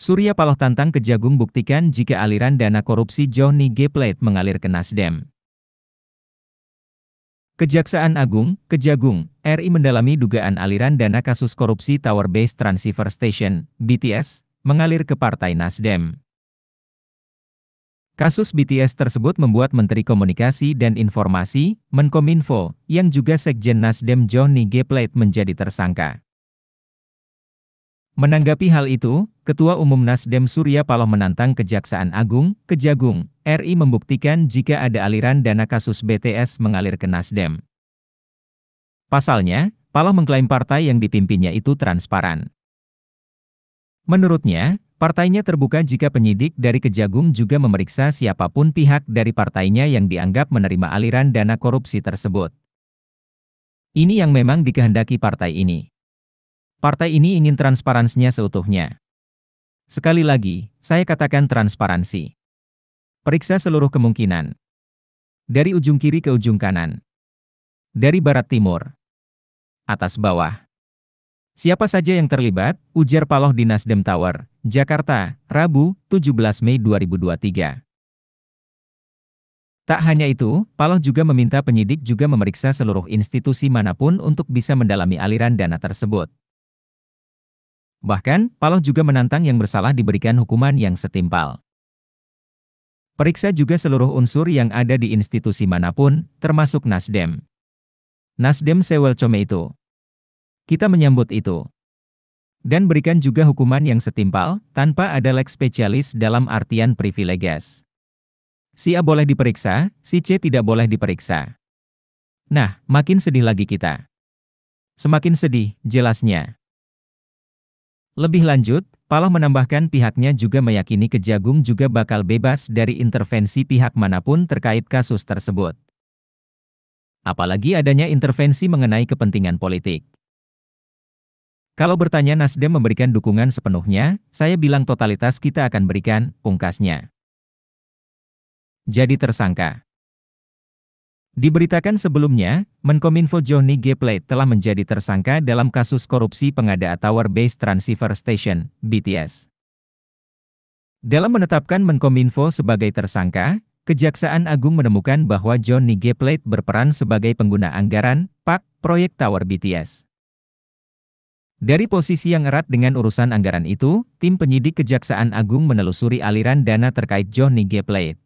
Surya Paloh tantang Kejagung buktikan jika aliran dana korupsi Johnny G. Plate mengalir ke Nasdem. Kejaksaan Agung, Kejagung, RI mendalami dugaan aliran dana kasus korupsi Tower Base Transceiver Station, BTS, mengalir ke Partai Nasdem. Kasus BTS tersebut membuat Menteri Komunikasi dan Informasi, Menkominfo, yang juga Sekjen Nasdem Johnny G. Plate menjadi tersangka. Menanggapi hal itu, Ketua Umum Nasdem Surya Paloh menantang Kejaksaan Agung, Kejagung, RI membuktikan jika ada aliran dana kasus BTS mengalir ke Nasdem. Pasalnya, Paloh mengklaim partai yang dipimpinnya itu transparan. Menurutnya, partainya terbuka jika penyidik dari Kejagung juga memeriksa siapapun pihak dari partainya yang dianggap menerima aliran dana korupsi tersebut. Ini yang memang dikehendaki partai ini. Partai ini ingin transparansinya seutuhnya. Sekali lagi, saya katakan transparansi. Periksa seluruh kemungkinan. Dari ujung kiri ke ujung kanan. Dari barat timur. Atas bawah. Siapa saja yang terlibat, ujar Paloh di Nasdem Tower, Jakarta, Rabu, 17 Mei 2023. Tak hanya itu, Paloh juga meminta penyidik juga memeriksa seluruh institusi manapun untuk bisa mendalami aliran dana tersebut. Bahkan, Paloh juga menantang yang bersalah diberikan hukuman yang setimpal. Periksa juga seluruh unsur yang ada di institusi manapun, termasuk Nasdem. Nasdem sewel come itu. Kita menyambut itu. Dan berikan juga hukuman yang setimpal, tanpa ada leg spesialis dalam artian privileges. Si A boleh diperiksa, si C tidak boleh diperiksa. Nah, makin sedih lagi kita. Semakin sedih, jelasnya. Lebih lanjut, Paloh menambahkan pihaknya juga meyakini Kejagung juga bakal bebas dari intervensi pihak manapun terkait kasus tersebut. Apalagi adanya intervensi mengenai kepentingan politik. Kalau bertanya Nasdem memberikan dukungan sepenuhnya, saya bilang totalitas kita akan berikan, pungkasnya. Jadi tersangka. Diberitakan sebelumnya, Menkominfo Johnny G. Plate telah menjadi tersangka dalam kasus korupsi pengadaan Tower Base Transceiver Station, BTS. Dalam menetapkan Menkominfo sebagai tersangka, Kejaksaan Agung menemukan bahwa Johnny G. Plate berperan sebagai pengguna anggaran, PAK, proyek Tower BTS. Dari posisi yang erat dengan urusan anggaran itu, tim penyidik Kejaksaan Agung menelusuri aliran dana terkait Johnny G. Plate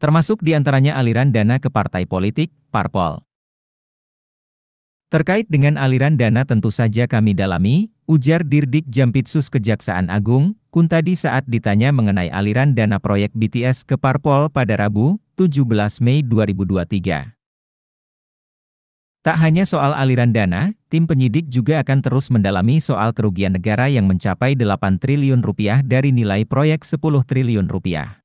termasuk diantaranya aliran dana ke partai politik, parpol. Terkait dengan aliran dana tentu saja kami dalami, ujar Dirdik Jampitsus Kejaksaan Agung, Kuntadi saat ditanya mengenai aliran dana proyek BTS ke Parpol pada Rabu, 17 Mei 2023. Tak hanya soal aliran dana, tim penyidik juga akan terus mendalami soal kerugian negara yang mencapai 8 triliun rupiah dari nilai proyek 10 triliun rupiah.